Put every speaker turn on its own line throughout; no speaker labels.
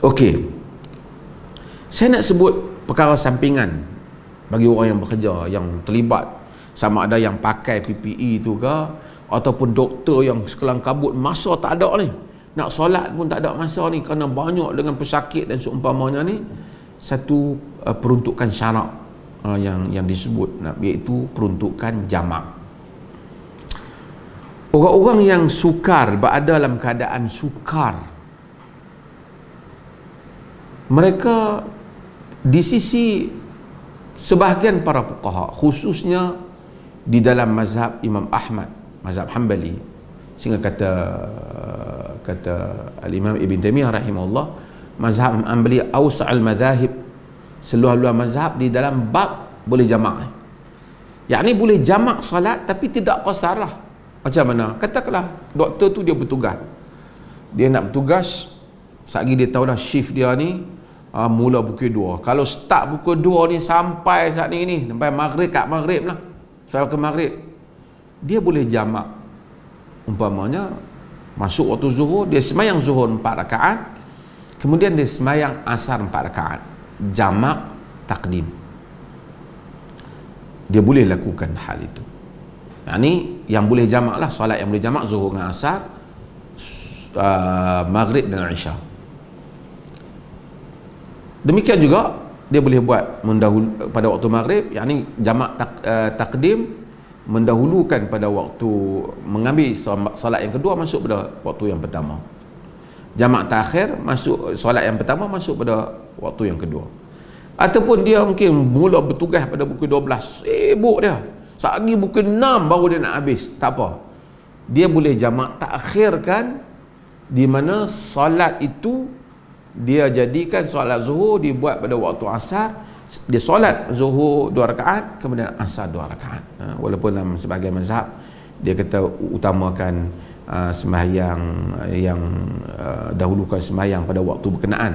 Okey. Saya nak sebut perkara sampingan bagi orang yang bekerja, yang terlibat sama ada yang pakai PPE tu ke ataupun doktor yang sekelang kabut masa tak ada ni. Nak solat pun tak ada masa ni kerana banyak dengan pesakit dan seumpamanya ni satu uh, peruntukan syarak uh, yang yang disebut nak iaitu peruntukan jamak. Orang-orang yang sukar berada dalam keadaan sukar mereka di sisi sebahagian para fuqaha khususnya di dalam mazhab Imam Ahmad mazhab Hanbali sehingga kata kata al-Imam Ibn Taymiyyah rahimahullah mazhab Hanbali awsa'al madhahib seluruh-luruh mazhab di dalam bab boleh jamak yakni boleh jamak salat tapi tidak qasarah macam mana katakanlah doktor tu dia bertugas dia nak bertugas sehari dia tahu dah shift dia ni ha, mula buku dua. Kalau start buku dua ni sampai saat ni ni, sampai maghrib kat maghrib lah. Sampai ke maghrib. Dia boleh jamak. Umpamanya, masuk waktu zuhur, dia semayang zuhur empat rakaat. Kemudian dia semayang asar empat rakaat. Jamak takdim. Dia boleh lakukan hal itu. Yang ni yang boleh jamak lah, solat yang boleh jamak zuhur dengan asar, uh, maghrib dan isyak. Demikian juga dia boleh buat mendahul pada waktu maghrib yakni jamak tak, uh, takdim mendahulukan pada waktu mengambil solat yang kedua masuk pada waktu yang pertama. Jamak takhir masuk solat yang pertama masuk pada waktu yang kedua. Ataupun dia mungkin mula bertugas pada pukul 12 sibuk dia. Sagi buku 6 baru dia nak habis. Tak apa. Dia boleh jamak takhirkan di mana solat itu dia jadikan solat zuhur dibuat pada waktu asar dia solat zuhur dua rakaat kemudian asar dua rakaat ha, walaupun dalam sebagian mazhab dia kata utamakan uh, sembahyang uh, yang uh, dahulukan sembahyang pada waktu berkenaan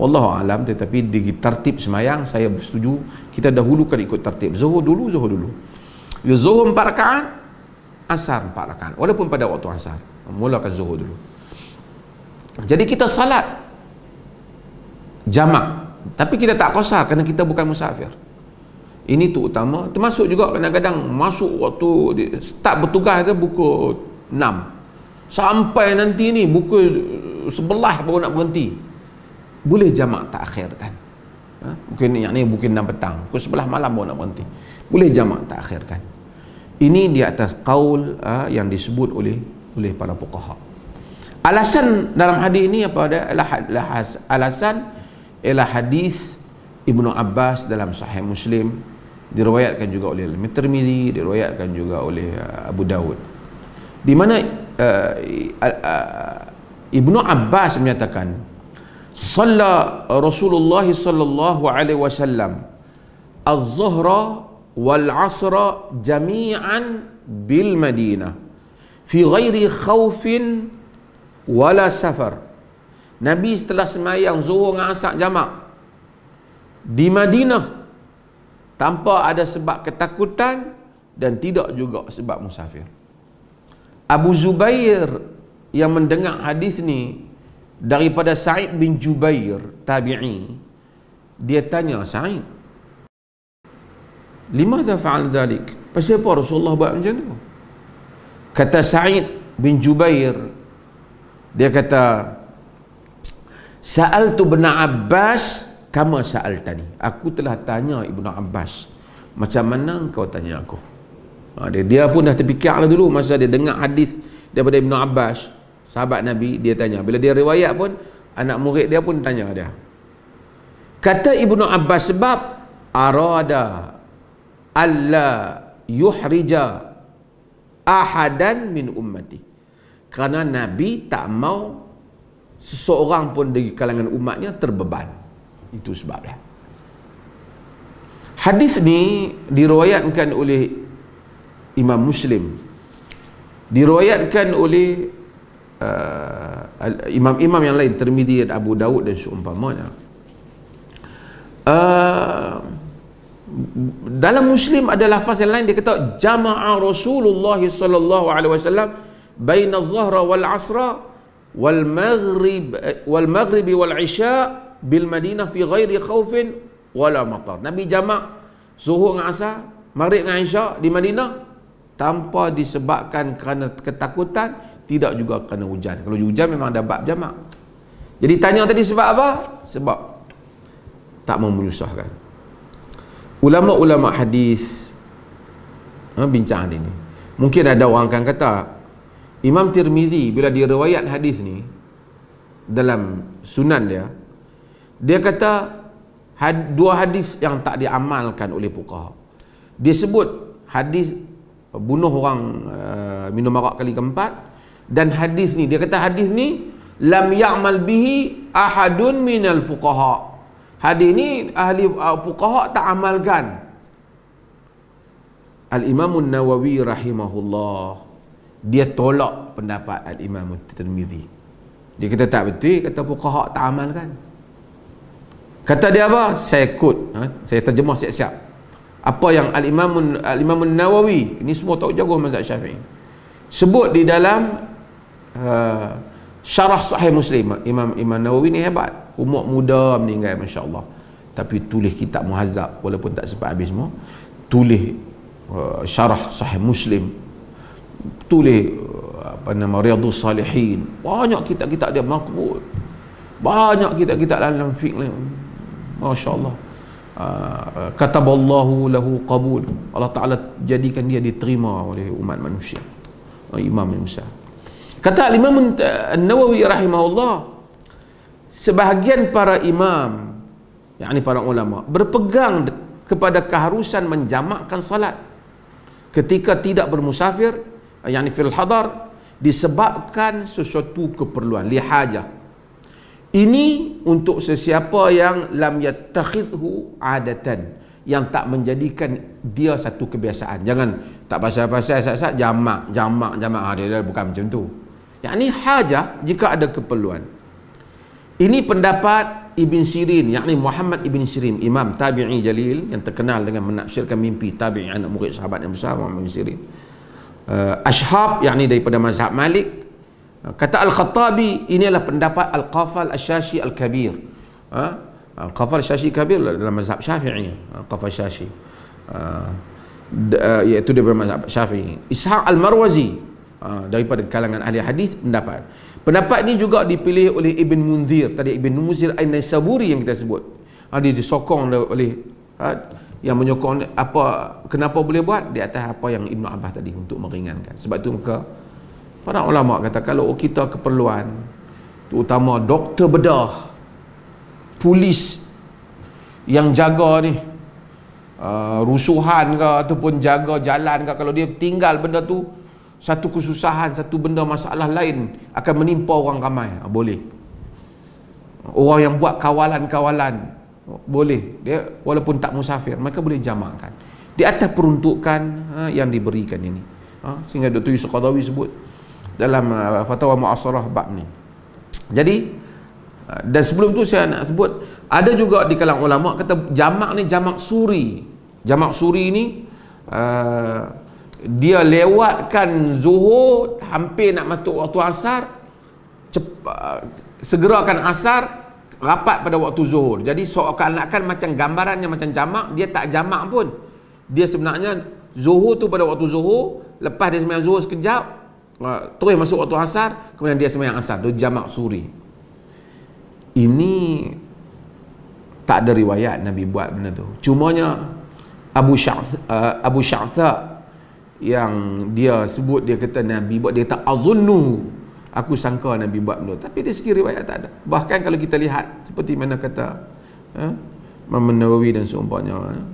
Wallahu alam tetapi di tertib sembahyang saya bersetuju kita dahulukan ikut tertib zuhur dulu zuhur dulu ya zuhur empat rakaat asar empat rakaat walaupun pada waktu asar mulakan zuhur dulu jadi kita salat jamak tapi kita tak kosar kerana kita bukan musafir ini tu utama termasuk juga kadang-kadang masuk waktu start bertugas tu buku 6 sampai nanti ni buku 11 baru nak berhenti boleh jamak tak akhir kan ha? mungkin yang ni mungkin 6 petang pukul sebelah malam baru nak berhenti boleh jamak tak akhir kan ini di atas kaul ha, yang disebut oleh oleh para pukaha alasan dalam hadis ini apa ada alasan ialah hadis Ibnu Abbas dalam Sahih Muslim diriwayatkan juga oleh al Tirmizi diriwayatkan juga oleh uh, Abu Dawud di mana uh, uh, Ibnu Abbas menyatakan Salla Rasulullah sallallahu alaihi wasallam az-zuhra wal 'asra jami'an bil Madinah fi ghairi khawfin wala safar Nabi setelah semayang Zuhur dengan Asak jamak Di Madinah Tanpa ada sebab ketakutan Dan tidak juga sebab musafir Abu Zubair Yang mendengar hadis ni Daripada Sa'id bin Jubair Tabi'i Dia tanya Sa'id Lima zafa'al zalik Pasal apa Rasulullah buat macam tu Kata Sa'id bin Jubair Dia kata Dia kata Sa'al tu bin Abbas kama sa'al tadi. Aku telah tanya Ibnu Abbas. Macam mana kau tanya aku? Ha, dia, dia pun dah terfikirlah dulu masa dia dengar hadis daripada Ibnu Abbas, sahabat Nabi, dia tanya. Bila dia riwayat pun anak murid dia pun tanya dia. Kata Ibnu Abbas sebab arada alla yuhrija ahadan min ummati. Kerana Nabi tak mau seseorang pun dari kalangan umatnya terbeban itu sebabnya hadis ni diriwayatkan oleh Imam Muslim diriwayatkan oleh uh, imam-imam yang lain Tirmizi Abu Dawud dan seumpamanya uh, dalam Muslim ada lafaz yang lain dia kata jamaa Rasulullah sallallahu alaihi wasallam baina zahra wal 'asra wal maghrib wal maghrib wal isya bil madinah fi ghairi khaufin wala matar nabi jamak zuhur dengan asar maghrib dengan isya di madinah tanpa disebabkan kerana ketakutan tidak juga kerana hujan kalau hujan memang ada bab jamak
jadi tanya tadi sebab
apa sebab tak mau menyusahkan ulama-ulama hadis ha, bincang hari ini mungkin ada orang akan kata Imam Tirmizi bila diriwayat hadis ni dalam sunan dia dia kata had, dua hadis yang tak diamalkan oleh fuqaha. Dia sebut hadis bunuh orang uh, minum arak kali keempat dan hadis ni dia kata hadis ni lam ya'mal bihi ahadun minal fuqaha. Hadis ni ahli uh, fuqaha tak amalkan. Al Imam An-Nawawi rahimahullah dia tolak pendapat al-Imam Tirmizi. Dia kata tak betul kata fuqaha tak amalkan. Kata dia apa? Saya kut, ha? saya terjemah siap-siap. Apa yang al-Imam al-Imam Nawawi, ini semua tahu jago mazhab Syafi'i. Sebut di dalam uh, syarah Sahih Muslim Imam Imam Nawawi ni hebat. Umur muda meninggal masya-Allah. Tapi tulis kitab muhazzab walaupun tak sempat habis semua. Tulis uh, syarah Sahih Muslim tulis uh, apa nama Riyadhus Salihin banyak kitab-kitab dia makbul banyak kitab-kitab dalam fikir Masya Allah uh, uh, Kataballahu lahu qabul Allah Ta'ala jadikan dia diterima oleh umat manusia oh, Imam Musa Kata Imam Nawawi rahimahullah Sebahagian para imam Yang ini para ulama Berpegang kepada keharusan menjamakkan salat Ketika tidak bermusafir yang ni fil hadar disebabkan sesuatu keperluan lihajah ini untuk sesiapa yang lam yattakhidhu adatan yang tak menjadikan dia satu kebiasaan jangan tak pasal-pasal sat-sat jamak jamak jamak ha, dia, dia bukan macam tu yang ni hajah jika ada keperluan ini pendapat Ibn Sirin yang yakni Muhammad Ibn Sirin imam tabi'i jalil yang terkenal dengan menafsirkan mimpi tabi'i anak murid sahabat yang besar Muhammad Ibn Sirin uh, eh, yang yakni daripada mazhab Malik eh, kata Al-Khattabi adalah pendapat Al-Qafal Asy-Syashi Al-Kabir uh, Al-Qafal Asy-Syashi Kabir lah dalam mazhab Syafi'i Al-Qafal Asy-Syashi uh, iaitu daripada mazhab Syafi'i Ishaq Al-Marwazi uh, daripada kalangan ahli hadis pendapat pendapat ini juga dipilih oleh Ibn Munzir tadi Ibn Munzir Ain-Nasaburi yang kita sebut uh, dia disokong oleh uh, yang menyokong apa kenapa boleh buat di atas apa yang Ibnu Abbas tadi untuk meringankan sebab itu maka para ulama kata kalau kita keperluan terutama doktor bedah polis yang jaga ni uh, rusuhan ke ataupun jaga jalan ke kalau dia tinggal benda tu satu kesusahan satu benda masalah lain akan menimpa orang ramai ha, boleh orang yang buat kawalan-kawalan boleh dia walaupun tak musafir mereka boleh jamakkan di atas peruntukan ha, yang diberikan ini ha, sehingga Dr. Yusuf Qadawi sebut dalam uh, fatwa muasarah bab ni jadi uh, dan sebelum tu saya nak sebut ada juga di kalangan ulama kata jamak ni jamak suri jamak suri ni uh, dia lewatkan zuhur hampir nak masuk waktu asar cepat uh, segerakan asar rapat pada waktu zuhur. Jadi seakan-akan macam gambarannya macam jamak, dia tak jamak pun. Dia sebenarnya zuhur tu pada waktu zuhur, lepas dia sembahyang zuhur sekejap, ah, terus masuk waktu asar, kemudian dia sembahyang asar, tu jamak suri. Ini tak ada riwayat Nabi buat benda tu. Cumanya Abu Sya'sa ah, Abu Sya'sa yang dia sebut dia kata Nabi buat dia tak azunnu aku sangka Nabi buat benda tapi dari sekiranya riwayat tak ada bahkan kalau kita lihat seperti mana kata ha, Imam eh, Nawawi dan seumpamanya eh,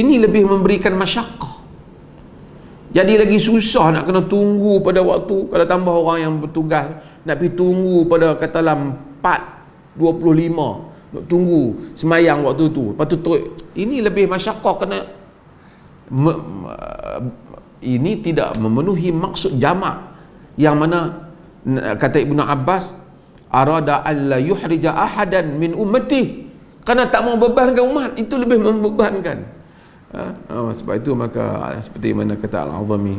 ini lebih memberikan masyakah jadi lagi susah nak kena tunggu pada waktu kalau tambah orang yang bertugas nak pergi tunggu pada kata katalah 4.25 nak tunggu semayang waktu tu lepas tu terik. ini lebih masyakah kena ini tidak memenuhi maksud jama yang mana kata Ibnu Abbas arada alla yuhrija ahadan min ummati kerana tak mau bebankan umat itu lebih membebankan ha? Ha, sebab itu maka ah, seperti mana kata al azmi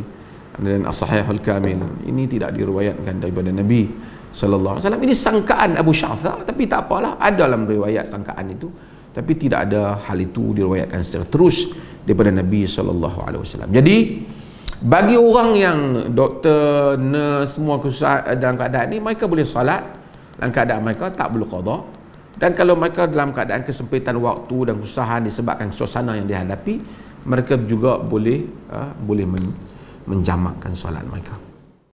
dan as al kamil ini tidak diriwayatkan daripada nabi sallallahu alaihi wasallam ini sangkaan Abu Syafa tapi tak apalah ada dalam riwayat sangkaan itu tapi tidak ada hal itu diriwayatkan secara terus daripada nabi sallallahu alaihi wasallam jadi bagi orang yang doktor, nurse, semua kesusahan dalam keadaan ini mereka boleh salat dalam keadaan mereka tak perlu qada dan kalau mereka dalam keadaan kesempitan waktu dan kesusahan disebabkan suasana yang dihadapi mereka juga boleh uh, boleh men- menjamakkan solat mereka